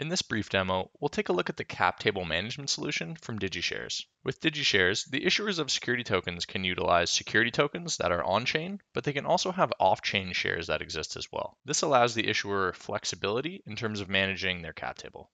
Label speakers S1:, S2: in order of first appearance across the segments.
S1: In this brief demo, we'll take a look at the cap table management solution from DigiShares. With DigiShares, the issuers of security tokens can utilize security tokens that are on-chain, but they can also have off-chain shares that exist as well. This allows the issuer flexibility in terms of managing their cap table.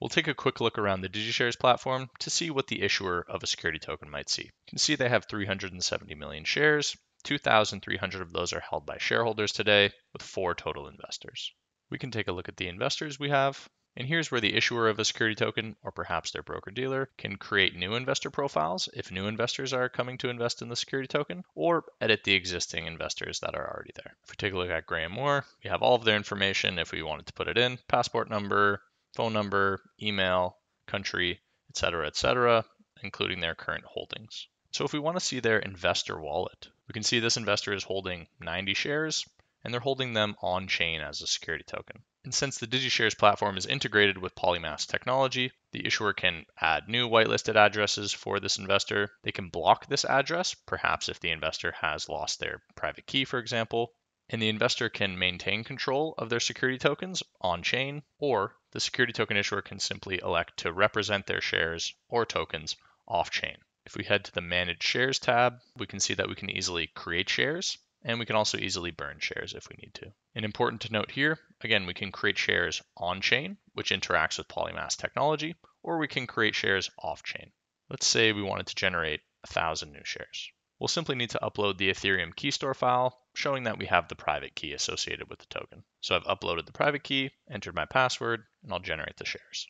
S1: We'll take a quick look around the DigiShares platform to see what the issuer of a security token might see. You can see they have 370 million shares, 2,300 of those are held by shareholders today, with four total investors. We can take a look at the investors we have, and here's where the issuer of a security token, or perhaps their broker dealer, can create new investor profiles if new investors are coming to invest in the security token, or edit the existing investors that are already there. If we take a look at Graham Moore, we have all of their information if we wanted to put it in passport number, phone number, email, country, etc., etc., including their current holdings. So if we want to see their investor wallet, we can see this investor is holding 90 shares and they're holding them on chain as a security token. And since the DigiShares platform is integrated with Polymask technology, the issuer can add new whitelisted addresses for this investor. They can block this address, perhaps if the investor has lost their private key, for example. And the investor can maintain control of their security tokens on chain, or the security token issuer can simply elect to represent their shares or tokens off chain. If we head to the Manage Shares tab, we can see that we can easily create shares and we can also easily burn shares if we need to. And important to note here, again, we can create shares on-chain, which interacts with Polymass technology, or we can create shares off-chain. Let's say we wanted to generate 1,000 new shares. We'll simply need to upload the Ethereum key store file, showing that we have the private key associated with the token. So I've uploaded the private key, entered my password, and I'll generate the shares.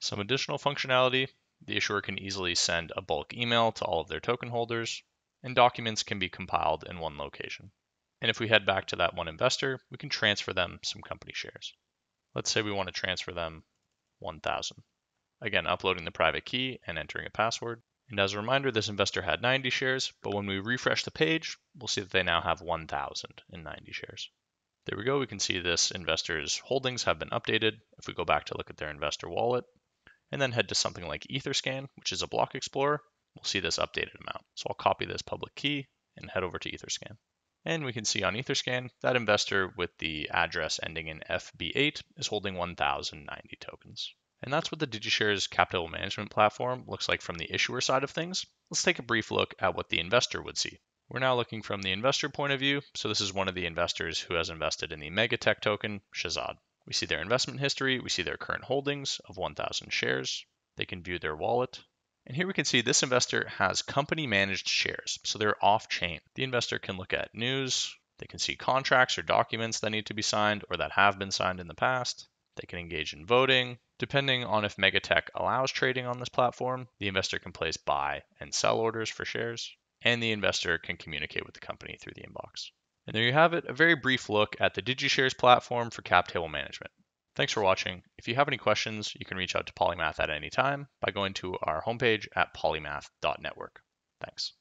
S1: Some additional functionality, the issuer can easily send a bulk email to all of their token holders, and documents can be compiled in one location. And if we head back to that one investor, we can transfer them some company shares. Let's say we want to transfer them 1,000. Again, uploading the private key and entering a password. And as a reminder, this investor had 90 shares, but when we refresh the page, we'll see that they now have 1,090 shares. There we go, we can see this investor's holdings have been updated. If we go back to look at their investor wallet, and then head to something like Etherscan, which is a block explorer, we'll see this updated amount. So I'll copy this public key and head over to Etherscan. And we can see on Etherscan that investor with the address ending in FB8 is holding 1,090 tokens. And that's what the DigiShares capital management platform looks like from the issuer side of things. Let's take a brief look at what the investor would see. We're now looking from the investor point of view. So this is one of the investors who has invested in the Megatech token, Shazad. We see their investment history, we see their current holdings of 1,000 shares. They can view their wallet, and here we can see this investor has company managed shares, so they're off chain. The investor can look at news, they can see contracts or documents that need to be signed or that have been signed in the past. They can engage in voting. Depending on if Megatech allows trading on this platform, the investor can place buy and sell orders for shares, and the investor can communicate with the company through the inbox. And there you have it, a very brief look at the DigiShares platform for cap table management. Thanks for watching. If you have any questions, you can reach out to Polymath at any time by going to our homepage at polymath.network. Thanks.